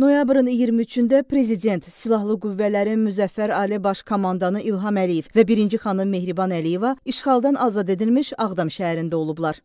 Noyabrın 23-də prezident Silahlı Qüvvələrin Müzəffər Ali Baş Komandanı İlham Əliyev və birinci xanım Mehriban Əliyeva işğaldan azad edilmiş Ağdam şəhərində olublar.